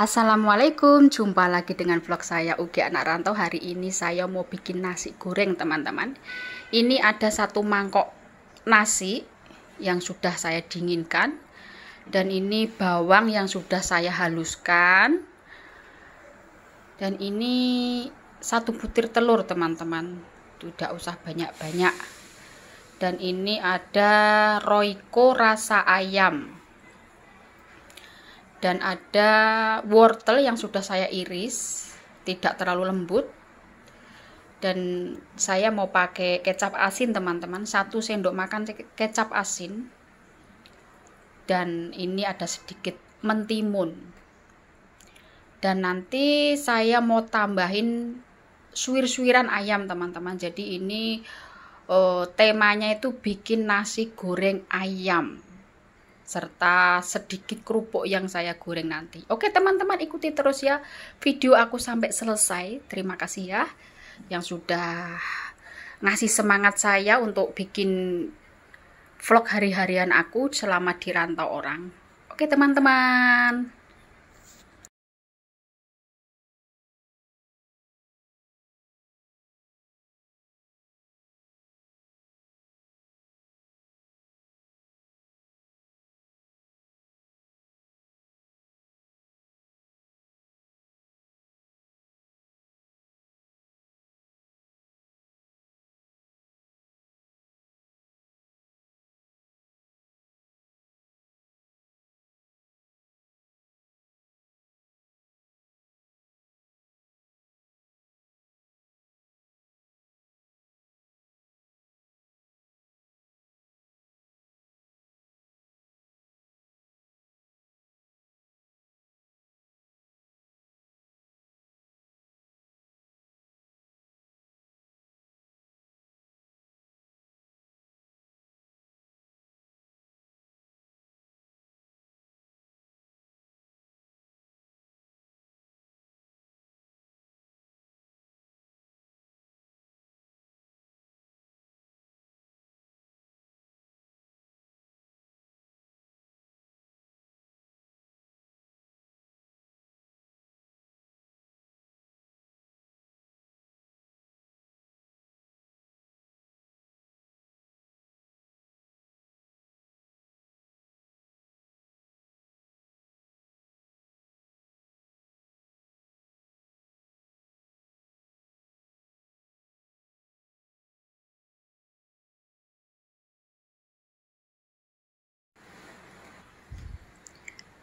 Assalamualaikum, jumpa lagi dengan vlog saya Ugi Anak Rantau Hari ini saya mau bikin nasi goreng teman-teman Ini ada satu mangkok nasi yang sudah saya dinginkan Dan ini bawang yang sudah saya haluskan Dan ini satu butir telur teman-teman Tidak usah banyak-banyak Dan ini ada roiko rasa ayam dan ada wortel yang sudah saya iris tidak terlalu lembut dan saya mau pakai kecap asin teman-teman satu sendok makan kecap asin dan ini ada sedikit mentimun dan nanti saya mau tambahin suwir-suwiran ayam teman-teman jadi ini eh, temanya itu bikin nasi goreng ayam serta sedikit kerupuk yang saya goreng nanti. Oke teman-teman ikuti terus ya video aku sampai selesai. Terima kasih ya yang sudah ngasih semangat saya untuk bikin vlog hari-harian aku selama rantau orang. Oke teman-teman.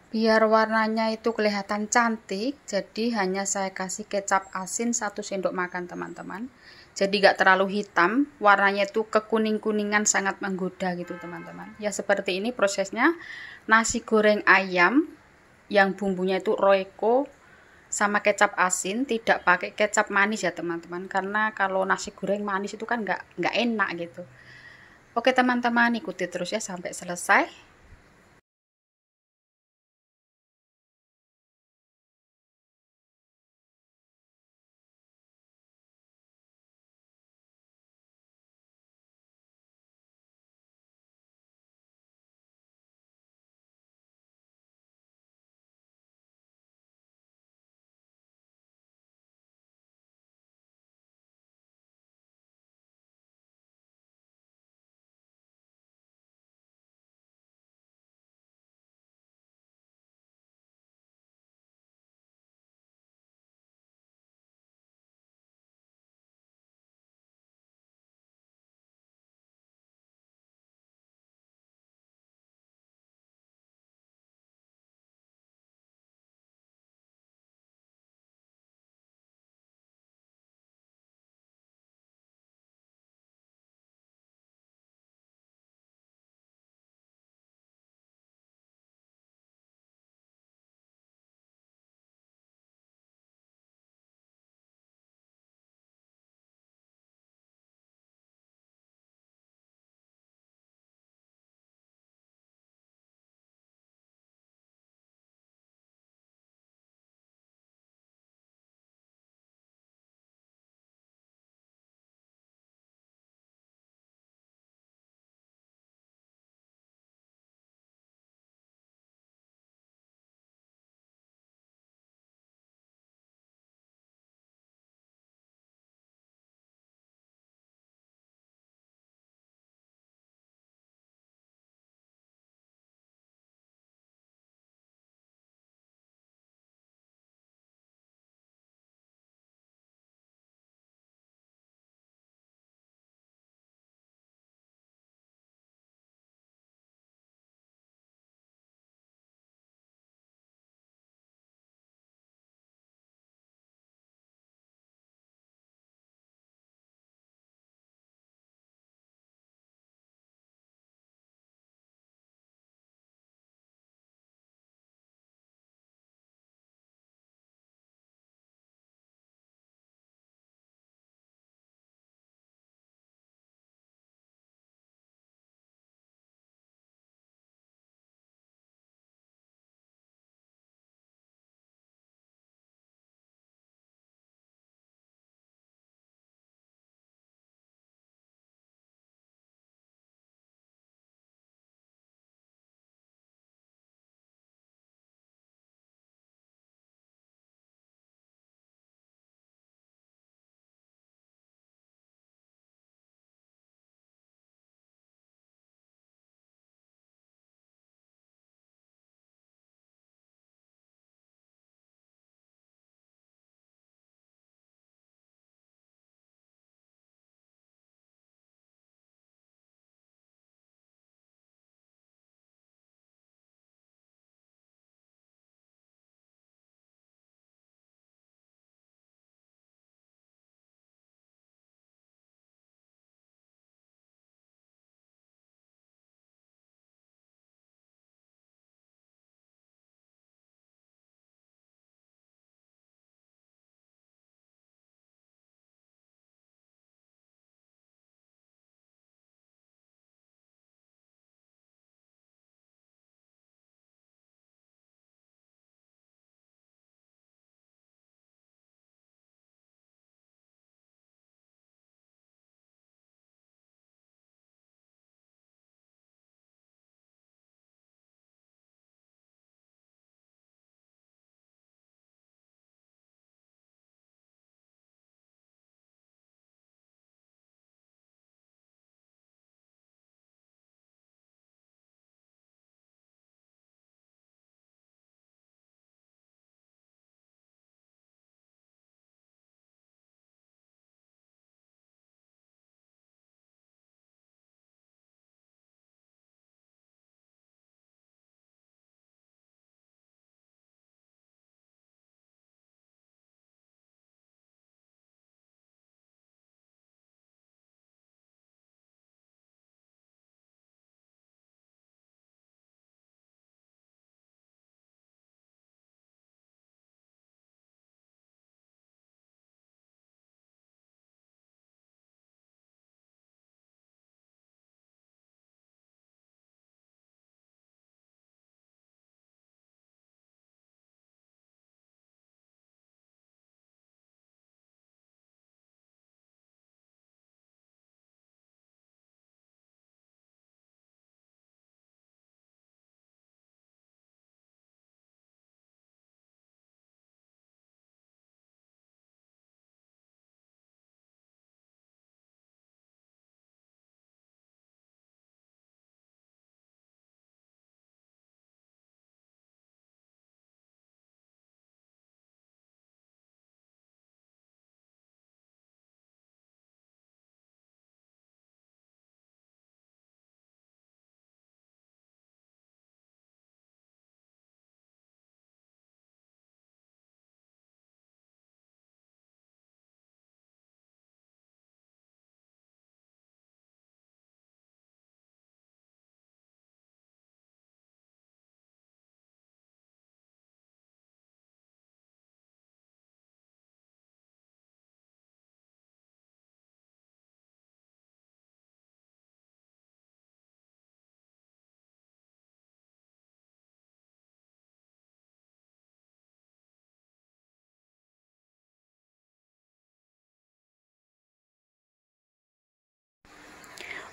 Biar warnanya itu kelihatan cantik, jadi hanya saya kasih kecap asin satu sendok makan teman-teman. Jadi gak terlalu hitam, warnanya itu kekuning-kuningan sangat menggoda gitu teman-teman. Ya seperti ini prosesnya nasi goreng ayam yang bumbunya itu royco sama kecap asin, tidak pakai kecap manis ya teman-teman. Karena kalau nasi goreng manis itu kan gak, gak enak gitu. Oke teman-teman ikuti terus ya sampai selesai.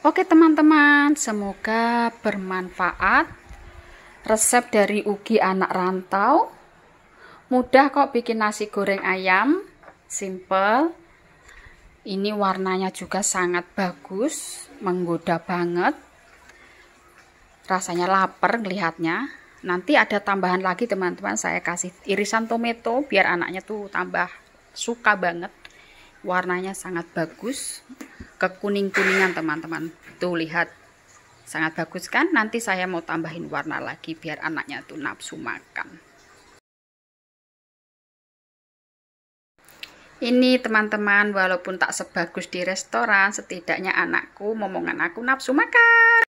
Oke teman-teman, semoga bermanfaat resep dari Ugi anak rantau. Mudah kok bikin nasi goreng ayam, simple. Ini warnanya juga sangat bagus, menggoda banget. Rasanya lapar ngelihatnya. Nanti ada tambahan lagi teman-teman, saya kasih irisan tomato biar anaknya tuh tambah suka banget warnanya sangat bagus kekuning-kuningan teman-teman tuh lihat sangat bagus kan nanti saya mau tambahin warna lagi biar anaknya tuh nafsu makan ini teman-teman walaupun tak sebagus di restoran setidaknya anakku momongan aku nafsu makan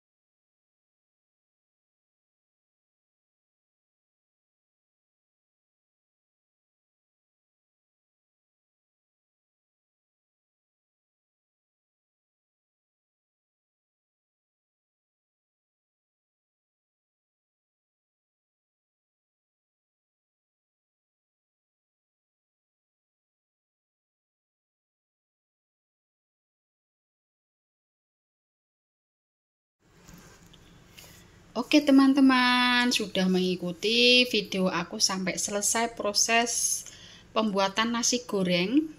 Oke teman-teman, sudah mengikuti video aku sampai selesai proses pembuatan nasi goreng.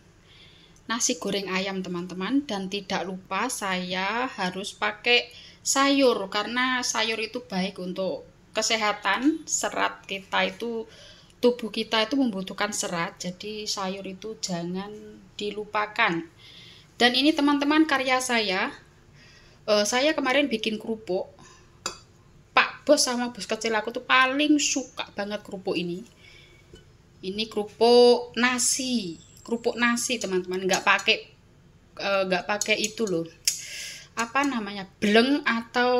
Nasi goreng ayam teman-teman dan tidak lupa saya harus pakai sayur karena sayur itu baik untuk kesehatan, serat kita itu tubuh kita itu membutuhkan serat. Jadi sayur itu jangan dilupakan. Dan ini teman-teman karya saya. Eh, saya kemarin bikin kerupuk bos sama bos kecil aku tuh paling suka banget kerupuk ini ini kerupuk nasi kerupuk nasi teman-teman nggak pakai e, nggak uh, pakai itu loh apa namanya beleng atau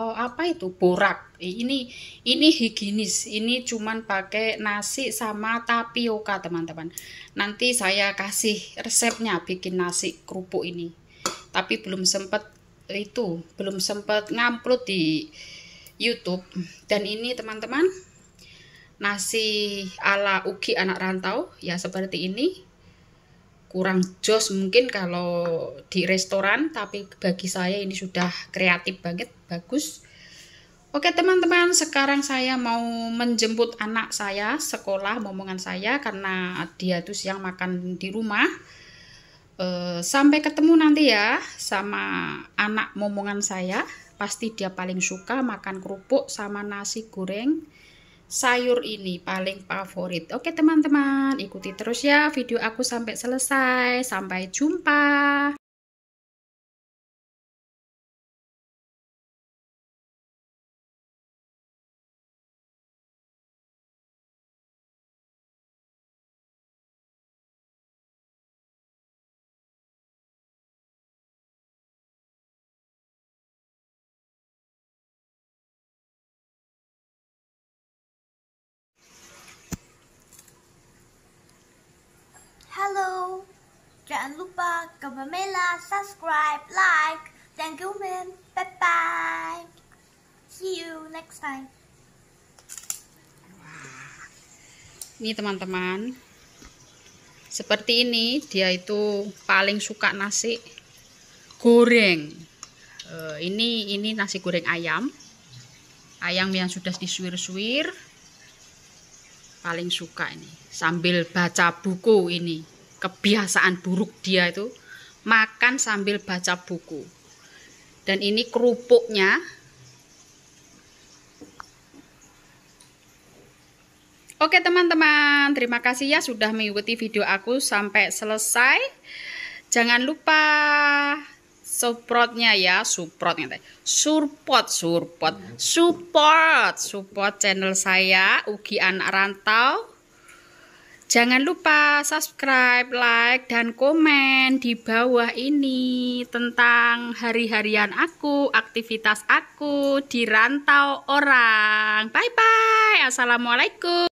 oh, apa itu borak ini ini higienis ini cuman pakai nasi sama tapioka teman-teman nanti saya kasih resepnya bikin nasi kerupuk ini tapi belum sempet itu belum sempet ngamplut di YouTube dan ini teman-teman nasi ala ugi anak rantau ya seperti ini kurang jos mungkin kalau di restoran tapi bagi saya ini sudah kreatif banget bagus Oke teman-teman sekarang saya mau menjemput anak saya sekolah momongan saya karena dia tuh siang makan di rumah e, sampai ketemu nanti ya sama anak momongan saya pasti dia paling suka makan kerupuk sama nasi goreng sayur ini paling favorit oke teman-teman ikuti terus ya video aku sampai selesai sampai jumpa Jangan lupa ke Pamela subscribe, like. Thank you, man. Bye-bye. See you next time. Ini teman-teman. Seperti ini dia itu paling suka nasi goreng. Eh, ini ini nasi goreng ayam. Ayam yang sudah disuir-suir. Paling suka ini. Sambil baca buku ini kebiasaan buruk dia itu makan sambil baca buku. Dan ini kerupuknya. Oke teman-teman, terima kasih ya sudah mengikuti video aku sampai selesai. Jangan lupa supportnya ya, supportnya Support, support, support, support channel saya Ugi Anak Rantau Jangan lupa subscribe, like, dan komen di bawah ini tentang hari-harian aku, aktivitas aku di rantau orang. Bye-bye. Assalamualaikum.